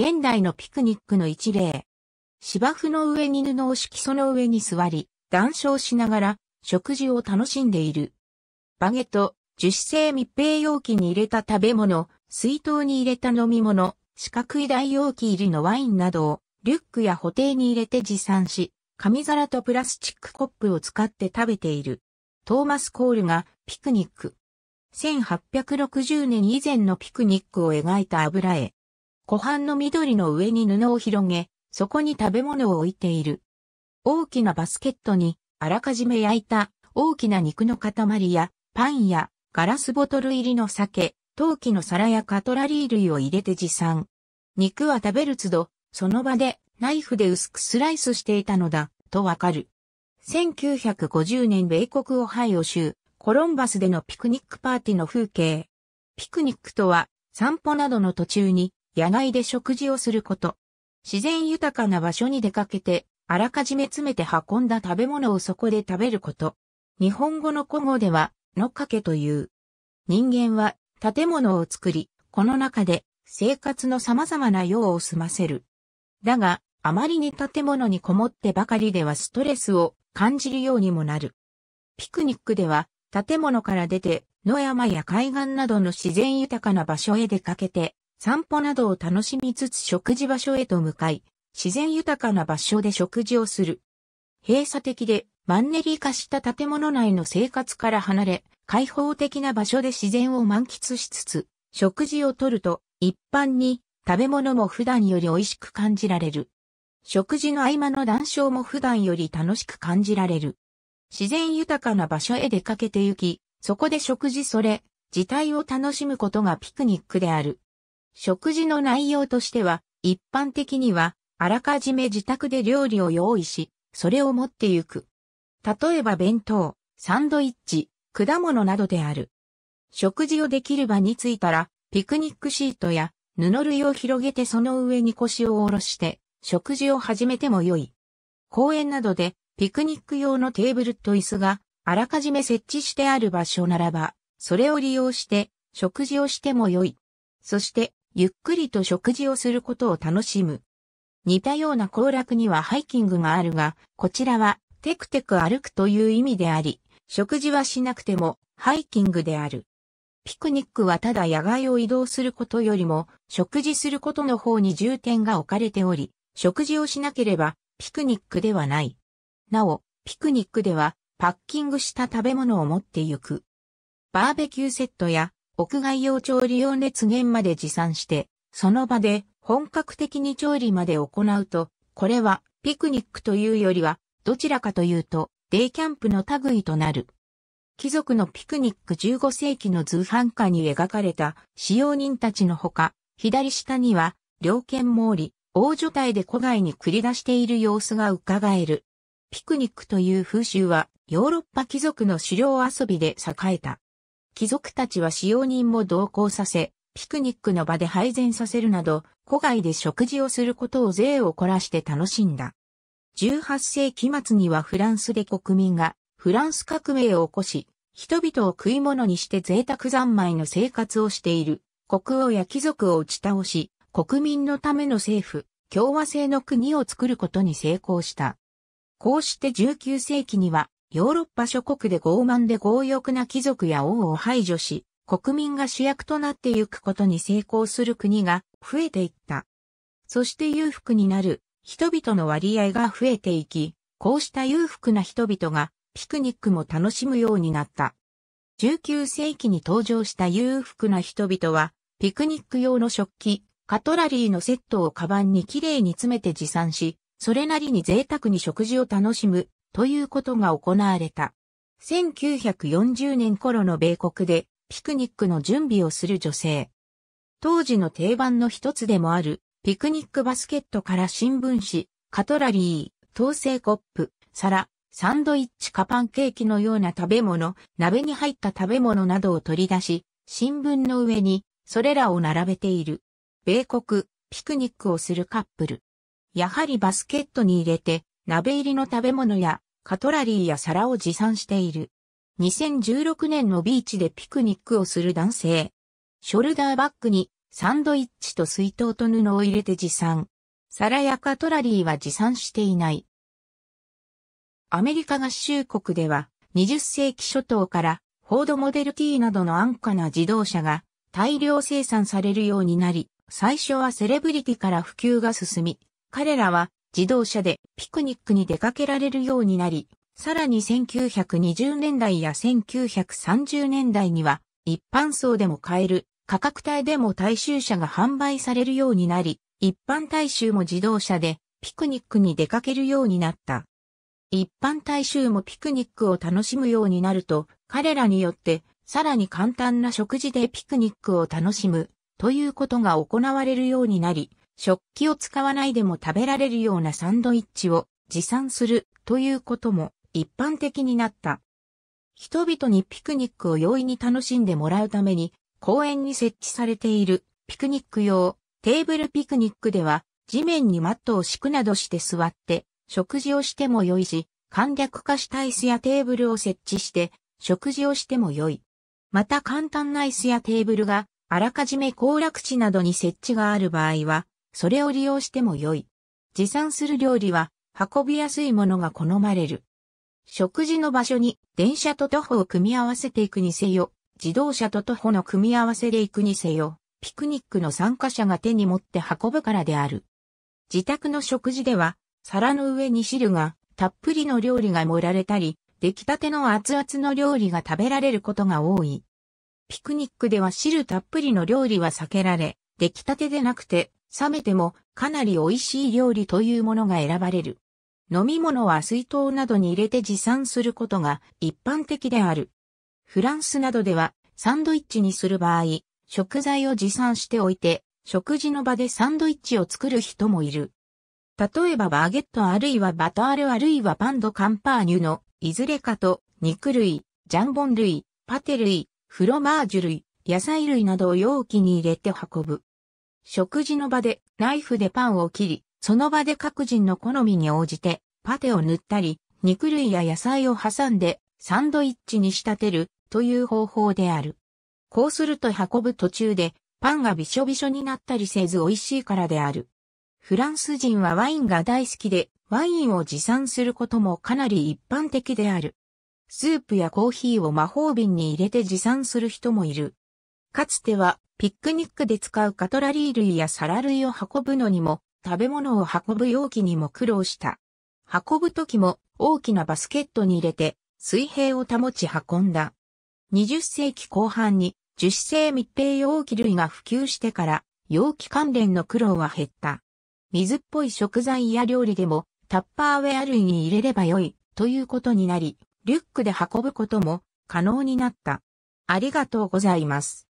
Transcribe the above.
現代のピクニックの一例。芝生の上に布を敷きその上に座り、談笑しながら食事を楽しんでいる。バゲット、樹脂製密閉容器に入れた食べ物、水筒に入れた飲み物、四角い大容器入りのワインなどをリュックや補袋に入れて持参し、紙皿とプラスチックコップを使って食べている。トーマス・コールがピクニック。1860年以前のピクニックを描いた油絵。湖畔の緑の上に布を広げ、そこに食べ物を置いている。大きなバスケットに、あらかじめ焼いた大きな肉の塊や、パンやガラスボトル入りの酒、陶器の皿やカトラリー類を入れて持参。肉は食べる都度、その場でナイフで薄くスライスしていたのだ、とわかる。1950年米国オハイオ州、コロンバスでのピクニックパーティーの風景。ピクニックとは、散歩などの途中に野外で食事をすること。自然豊かな場所に出かけて、あらかじめ詰めて運んだ食べ物をそこで食べること。日本語の古語では、のかけという。人間は建物を作り、この中で生活の様々な用を済ませる。だが、あまりに建物にこもってばかりではストレスを感じるようにもなる。ピクニックでは、建物から出て、野山や海岸などの自然豊かな場所へ出かけて、散歩などを楽しみつつ食事場所へと向かい、自然豊かな場所で食事をする。閉鎖的でマンネリ化した建物内の生活から離れ、開放的な場所で自然を満喫しつつ、食事をとると一般に食べ物も普段より美味しく感じられる。食事の合間の談笑も普段より楽しく感じられる。自然豊かな場所へ出かけて行き、そこで食事それ、自体を楽しむことがピクニックである。食事の内容としては、一般的には、あらかじめ自宅で料理を用意し、それを持ってゆく。例えば弁当、サンドイッチ、果物などである。食事をできる場に着いたら、ピクニックシートや布類を広げてその上に腰を下ろして、食事を始めてもよい。公園などでピクニック用のテーブルと椅子があらかじめ設置してある場所ならば、それを利用して食事をしてもよい。そしてゆっくりと食事をすることを楽しむ。似たような行楽にはハイキングがあるが、こちらはテクテク歩くという意味であり、食事はしなくてもハイキングである。ピクニックはただ野外を移動することよりも、食事することの方に重点が置かれており、食事をしなければピクニックではない。なお、ピクニックではパッキングした食べ物を持って行く。バーベキューセットや屋外用調理用熱源まで持参して、その場で本格的に調理まで行うと、これはピクニックというよりは、どちらかというと、デイキャンプの類となる。貴族のピクニック15世紀の図版下に描かれた使用人たちのほか、左下には、猟犬毛利、王女体で古外に繰り出している様子が伺える。ピクニックという風習は、ヨーロッパ貴族の狩猟遊びで栄えた。貴族たちは使用人も同行させ、ピクニックの場で配膳させるなど、古外で食事をすることを税を凝らして楽しんだ。18世紀末にはフランスで国民がフランス革命を起こし、人々を食い物にして贅沢三昧の生活をしている、国王や貴族を打ち倒し、国民のための政府、共和制の国を作ることに成功した。こうして19世紀にはヨーロッパ諸国で傲慢で強欲な貴族や王を排除し、国民が主役となってゆくことに成功する国が増えていった。そして裕福になる人々の割合が増えていき、こうした裕福な人々がピクニックも楽しむようになった。19世紀に登場した裕福な人々は、ピクニック用の食器、カトラリーのセットをカバンにきれいに詰めて持参し、それなりに贅沢に食事を楽しむということが行われた。1940年頃の米国でピクニックの準備をする女性。当時の定番の一つでもあるピクニックバスケットから新聞紙、カトラリー、統制コップ、皿、サンドイッチかパンケーキのような食べ物、鍋に入った食べ物などを取り出し、新聞の上にそれらを並べている。米国、ピクニックをするカップル。やはりバスケットに入れて鍋入りの食べ物やカトラリーや皿を持参している。2016年のビーチでピクニックをする男性。ショルダーバッグにサンドイッチと水筒と布を入れて持参。皿やカトラリーは持参していない。アメリカ合衆国では20世紀初頭からフォードモデル T などの安価な自動車が大量生産されるようになり、最初はセレブリティから普及が進み、彼らは自動車でピクニックに出かけられるようになり、さらに1920年代や1930年代には一般層でも買える価格帯でも大衆車が販売されるようになり、一般大衆も自動車でピクニックに出かけるようになった。一般大衆もピクニックを楽しむようになると、彼らによってさらに簡単な食事でピクニックを楽しむということが行われるようになり、食器を使わないでも食べられるようなサンドイッチを持参するということも一般的になった。人々にピクニックを容易に楽しんでもらうために公園に設置されているピクニック用テーブルピクニックでは地面にマットを敷くなどして座って食事をしても良いし簡略化した椅子やテーブルを設置して食事をしても良い。また簡単な椅子やテーブルがあらかじめ行楽地などに設置がある場合はそれを利用しても良い。持参する料理は、運びやすいものが好まれる。食事の場所に電車と徒歩を組み合わせていくにせよ、自動車と徒歩の組み合わせで行くにせよ、ピクニックの参加者が手に持って運ぶからである。自宅の食事では、皿の上に汁がたっぷりの料理が盛られたり、出来たての熱々の料理が食べられることが多い。ピクニックでは汁たっぷりの料理は避けられ、出来たてでなくて冷めてもかなり美味しい料理というものが選ばれる。飲み物は水筒などに入れて持参することが一般的である。フランスなどではサンドイッチにする場合、食材を持参しておいて、食事の場でサンドイッチを作る人もいる。例えばバーゲットあるいはバタールあるいはパンドカンパーニュのいずれかと肉類、ジャンボン類、パテ類、フロマージュ類、野菜類などを容器に入れて運ぶ。食事の場でナイフでパンを切り、その場で各人の好みに応じてパテを塗ったり、肉類や野菜を挟んでサンドイッチに仕立てるという方法である。こうすると運ぶ途中でパンがびしょびしょになったりせず美味しいからである。フランス人はワインが大好きで、ワインを持参することもかなり一般的である。スープやコーヒーを魔法瓶に入れて持参する人もいる。かつてはピックニックで使うカトラリー類や皿類を運ぶのにも、食べ物を運ぶ容器にも苦労した。運ぶ時も大きなバスケットに入れて水平を保ち運んだ。20世紀後半に樹脂製密閉容器類が普及してから容器関連の苦労は減った。水っぽい食材や料理でもタッパーウェア類に入れればよいということになり、リュックで運ぶことも可能になった。ありがとうございます。